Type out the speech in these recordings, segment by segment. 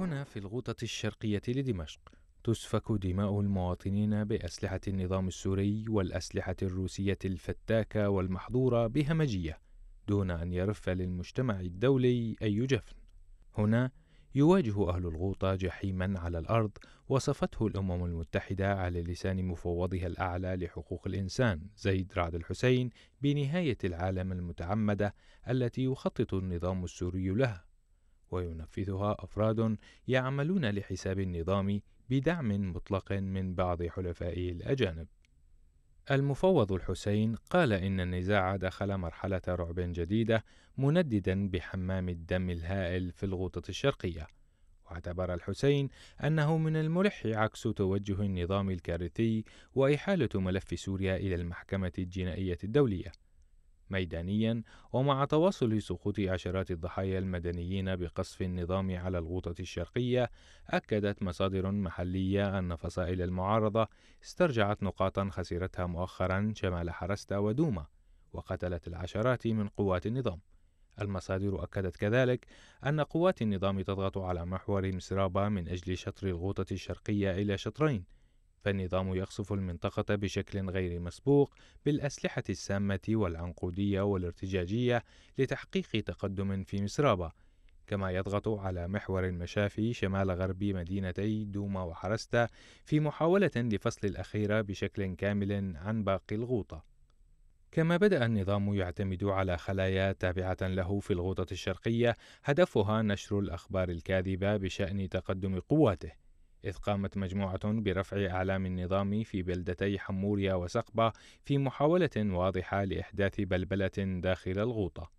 هنا في الغوطة الشرقية لدمشق تسفك دماء المواطنين بأسلحة النظام السوري والأسلحة الروسية الفتاكة والمحظورة بهمجية دون أن يرف للمجتمع الدولي أي جفن هنا يواجه أهل الغوطة جحيما على الأرض وصفته الأمم المتحدة على لسان مفوضها الأعلى لحقوق الإنسان زيد رعد الحسين بنهاية العالم المتعمدة التي يخطط النظام السوري لها وينفذها أفراد يعملون لحساب النظام بدعم مطلق من بعض حلفائه الأجانب. المفوض الحسين قال إن النزاع دخل مرحلة رعب جديدة منددا بحمام الدم الهائل في الغوطة الشرقية. واعتبر الحسين أنه من الملح عكس توجه النظام الكارثي وإحالة ملف سوريا إلى المحكمة الجنائية الدولية. ميدانيا ومع تواصل سقوط عشرات الضحايا المدنيين بقصف النظام على الغوطة الشرقية أكدت مصادر محلية أن فصائل المعارضة استرجعت نقاطا خسرتها مؤخرا شمال حرستا ودوما وقتلت العشرات من قوات النظام المصادر أكدت كذلك أن قوات النظام تضغط على محور مسرابة من أجل شطر الغوطة الشرقية إلى شطرين فالنظام يقصف المنطقة بشكل غير مسبوق بالأسلحة السامة والعنقودية والارتجاجية لتحقيق تقدم في مسرابة، كما يضغط على محور المشافي شمال غرب مدينتي دوما وحرستا في محاولة لفصل الأخيرة بشكل كامل عن باقي الغوطة. كما بدأ النظام يعتمد على خلايا تابعة له في الغوطة الشرقية هدفها نشر الأخبار الكاذبة بشأن تقدم قواته. إذ قامت مجموعة برفع أعلام النظام في بلدتي حموريا وسقبة في محاولة واضحة لإحداث بلبلة داخل الغوطة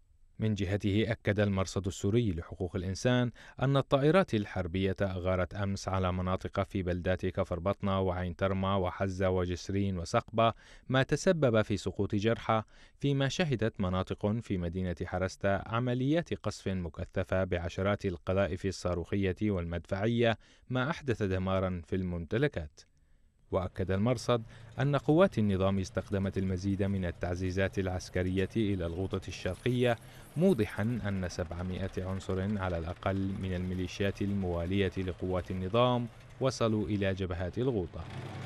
من جهته أكد المرصد السوري لحقوق الإنسان أن الطائرات الحربية غارت أمس على مناطق في بلدات كفر بطنة وعين ترمى وحزة وجسرين وسقبة ما تسبب في سقوط جرحى فيما شهدت مناطق في مدينة حرستة عمليات قصف مكثفة بعشرات القذائف الصاروخية والمدفعية ما أحدث دمارا في الممتلكات وأكد المرصد أن قوات النظام استخدمت المزيد من التعزيزات العسكرية إلى الغوطة الشرقية موضحا أن 700 عنصر على الأقل من الميليشيات الموالية لقوات النظام وصلوا إلى جبهات الغوطة